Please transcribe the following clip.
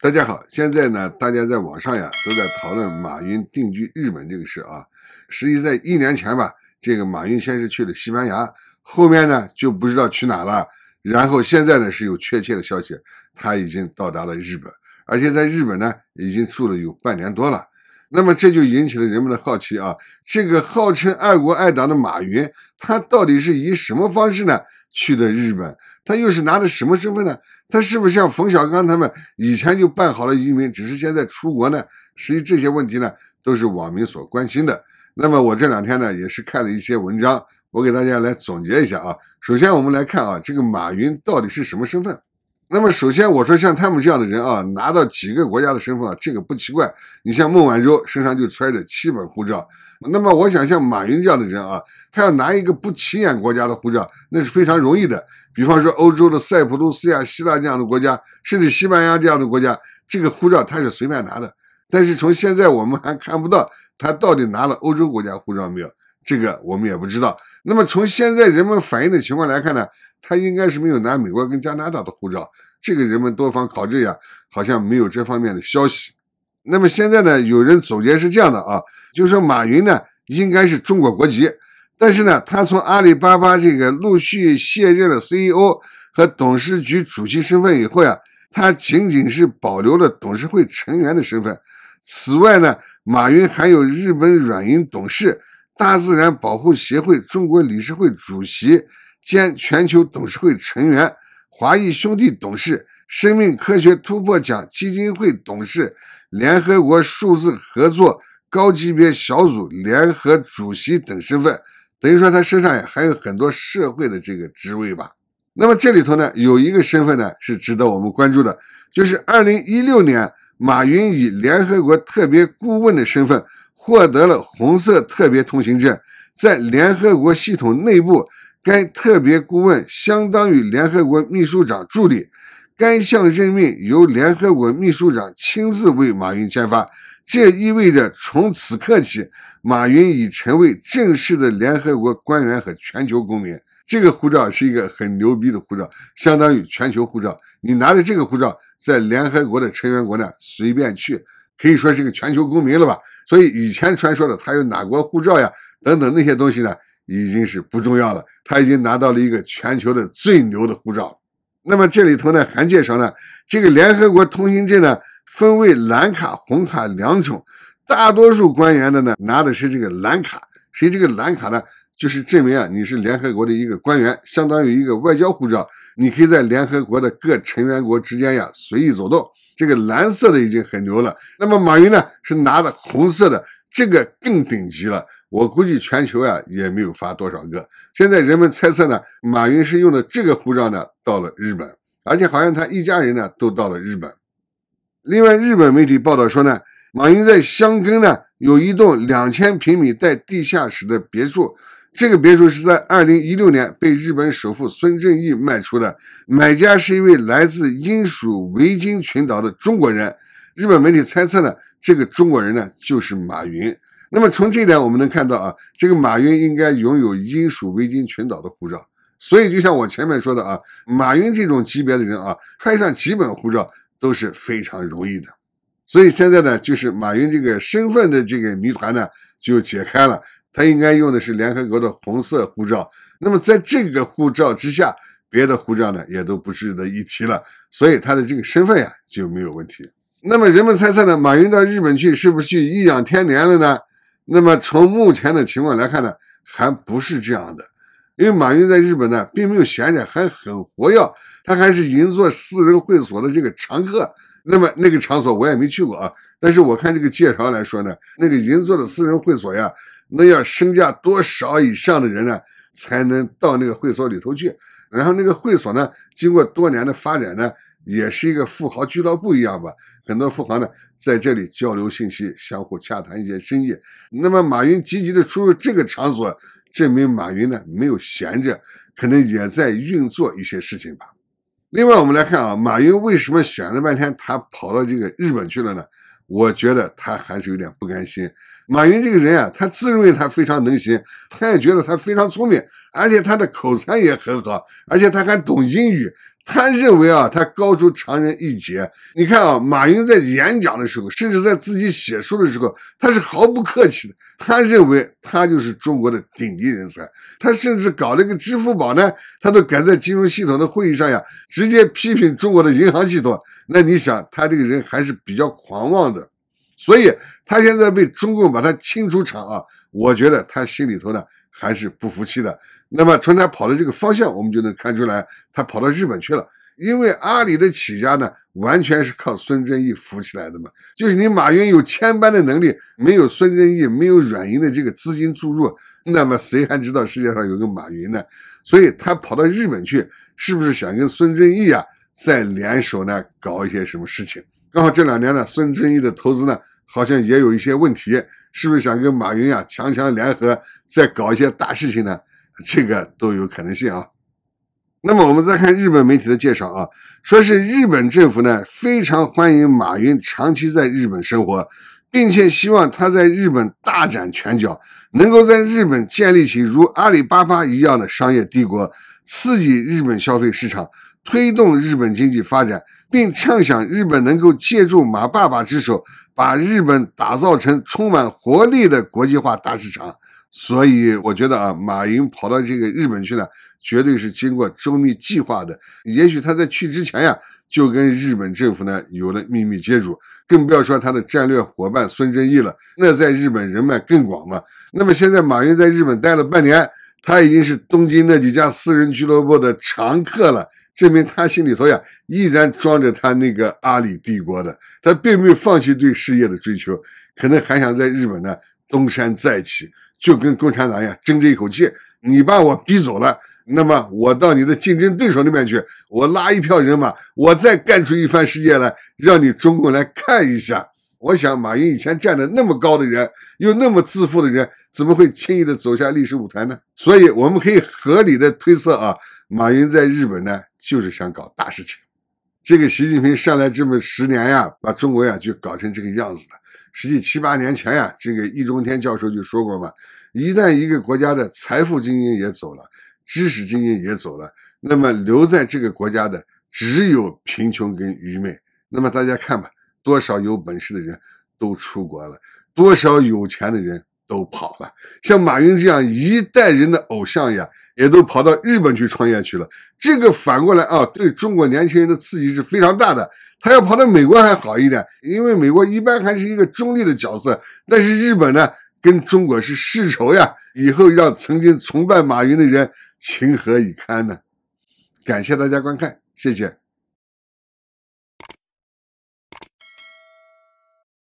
大家好，现在呢，大家在网上呀都在讨论马云定居日本这个事啊。实际在一年前吧，这个马云先是去了西班牙，后面呢就不知道去哪了。然后现在呢是有确切的消息，他已经到达了日本，而且在日本呢已经住了有半年多了。那么这就引起了人们的好奇啊，这个号称爱国爱党的马云，他到底是以什么方式呢？去的日本，他又是拿的什么身份呢？他是不是像冯小刚他们以前就办好了移民，只是现在出国呢？实际这些问题呢，都是网民所关心的。那么我这两天呢，也是看了一些文章，我给大家来总结一下啊。首先我们来看啊，这个马云到底是什么身份？那么首先我说像他们这样的人啊，拿到几个国家的身份啊，这个不奇怪。你像孟晚舟身上就揣着七本护照。那么我想像马云这样的人啊，他要拿一个不起眼国家的护照，那是非常容易的。比方说欧洲的塞浦路斯呀、希腊这样的国家，甚至西班牙这样的国家，这个护照他是随便拿的。但是从现在我们还看不到他到底拿了欧洲国家护照没有。这个我们也不知道。那么从现在人们反映的情况来看呢，他应该是没有拿美国跟加拿大的护照。这个人们多方考证呀，好像没有这方面的消息。那么现在呢，有人总结是这样的啊，就是说马云呢应该是中国国籍，但是呢，他从阿里巴巴这个陆续卸任了 CEO 和董事局主席身份以后呀，他仅仅是保留了董事会成员的身份。此外呢，马云还有日本软银董事。大自然保护协会中国理事会主席兼全球董事会成员、华谊兄弟董事、生命科学突破奖基金会董事、联合国数字合作高级别小组联合主席等身份，等于说他身上呀还有很多社会的这个职位吧。那么这里头呢，有一个身份呢是值得我们关注的，就是二零一六年，马云以联合国特别顾问的身份。获得了红色特别通行证，在联合国系统内部，该特别顾问相当于联合国秘书长助理。该项任命由联合国秘书长亲自为马云签发，这意味着从此刻起，马云已成为正式的联合国官员和全球公民。这个护照是一个很牛逼的护照，相当于全球护照。你拿着这个护照，在联合国的成员国呢随便去。可以说是个全球公民了吧？所以以前传说的他有哪国护照呀、等等那些东西呢，已经是不重要了。他已经拿到了一个全球的最牛的护照。那么这里头呢，还介绍呢，这个联合国通行证呢，分为蓝卡、红卡两种。大多数官员的呢，拿的是这个蓝卡。谁这个蓝卡呢？就是证明啊，你是联合国的一个官员，相当于一个外交护照，你可以在联合国的各成员国之间呀随意走动。这个蓝色的已经很牛了，那么马云呢是拿的红色的，这个更顶级了。我估计全球呀也没有发多少个。现在人们猜测呢，马云是用的这个护照呢到了日本，而且好像他一家人呢都到了日本。另外，日本媒体报道说呢，马云在箱根呢有一栋两千平米带地下室的别墅。这个别墅是在二零一六年被日本首富孙正义卖出的，买家是一位来自英属维京群岛的中国人，日本媒体猜测呢，这个中国人呢就是马云。那么从这点我们能看到啊，这个马云应该拥有英属维京群岛的护照，所以就像我前面说的啊，马云这种级别的人啊，揣上几本护照都是非常容易的。所以现在呢，就是马云这个身份的这个谜团呢就解开了。他应该用的是联合国的红色护照，那么在这个护照之下，别的护照呢也都不值得一提了，所以他的这个身份呀就没有问题。那么人们猜测呢，马云到日本去是不是去颐养天年了呢？那么从目前的情况来看呢，还不是这样的，因为马云在日本呢并没有闲着，还很活跃，他还是银座私人会所的这个常客。那么那个场所我也没去过啊，但是我看这个介绍来说呢，那个银座的私人会所呀。那要身价多少以上的人呢，才能到那个会所里头去？然后那个会所呢，经过多年的发展呢，也是一个富豪俱乐部一样吧。很多富豪呢，在这里交流信息，相互洽谈一些生意。那么马云积极的出入这个场所，证明马云呢没有闲着，可能也在运作一些事情吧。另外我们来看啊，马云为什么选了半天他跑到这个日本去了呢？我觉得他还是有点不甘心。马云这个人啊，他自认为他非常能行，他也觉得他非常聪明，而且他的口才也很好，而且他还懂英语。他认为啊，他高出常人一截。你看啊，马云在演讲的时候，甚至在自己写书的时候，他是毫不客气的。他认为他就是中国的顶级人才。他甚至搞了个支付宝呢，他都敢在金融系统的会议上呀，直接批评中国的银行系统。那你想，他这个人还是比较狂妄的。所以，他现在被中共把他清出场啊，我觉得他心里头呢还是不服气的。那么从他跑的这个方向，我们就能看出来，他跑到日本去了。因为阿里的起家呢，完全是靠孙正义扶起来的嘛。就是你马云有千般的能力，没有孙正义，没有软银的这个资金注入，那么谁还知道世界上有个马云呢？所以他跑到日本去，是不是想跟孙正义啊再联手呢，搞一些什么事情？刚好这两年呢，孙正义的投资呢，好像也有一些问题，是不是想跟马云呀强强联合，再搞一些大事情呢？这个都有可能性啊。那么我们再看日本媒体的介绍啊，说是日本政府呢非常欢迎马云长期在日本生活，并且希望他在日本大展拳脚，能够在日本建立起如阿里巴巴一样的商业帝国，刺激日本消费市场，推动日本经济发展。并畅想日本能够借助马爸爸之手，把日本打造成充满活力的国际化大市场。所以我觉得啊，马云跑到这个日本去呢，绝对是经过周密计划的。也许他在去之前呀，就跟日本政府呢有了秘密接触，更不要说他的战略伙伴孙正义了。那在日本人脉更广嘛。那么现在马云在日本待了半年，他已经是东京那几家私人俱乐部的常客了。证明他心里头呀，依然装着他那个阿里帝国的，他并没有放弃对事业的追求，可能还想在日本呢东山再起，就跟共产党一样争这一口气。你把我逼走了，那么我到你的竞争对手那边去，我拉一票人嘛，我再干出一番事业来，让你中共来看一下。我想，马云以前站得那么高的人，又那么自负的人，怎么会轻易的走下历史舞台呢？所以，我们可以合理的推测啊。马云在日本呢，就是想搞大事情。这个习近平上来这么十年呀，把中国呀就搞成这个样子了。实际七八年前呀，这个易中天教授就说过嘛：一旦一个国家的财富精英也走了，知识精英也走了，那么留在这个国家的只有贫穷跟愚昧。那么大家看吧，多少有本事的人都出国了，多少有钱的人。都跑了，像马云这样一代人的偶像呀，也都跑到日本去创业去了。这个反过来啊，对中国年轻人的刺激是非常大的。他要跑到美国还好一点，因为美国一般还是一个中立的角色。但是日本呢，跟中国是世仇呀，以后让曾经崇拜马云的人情何以堪呢？感谢大家观看，谢谢。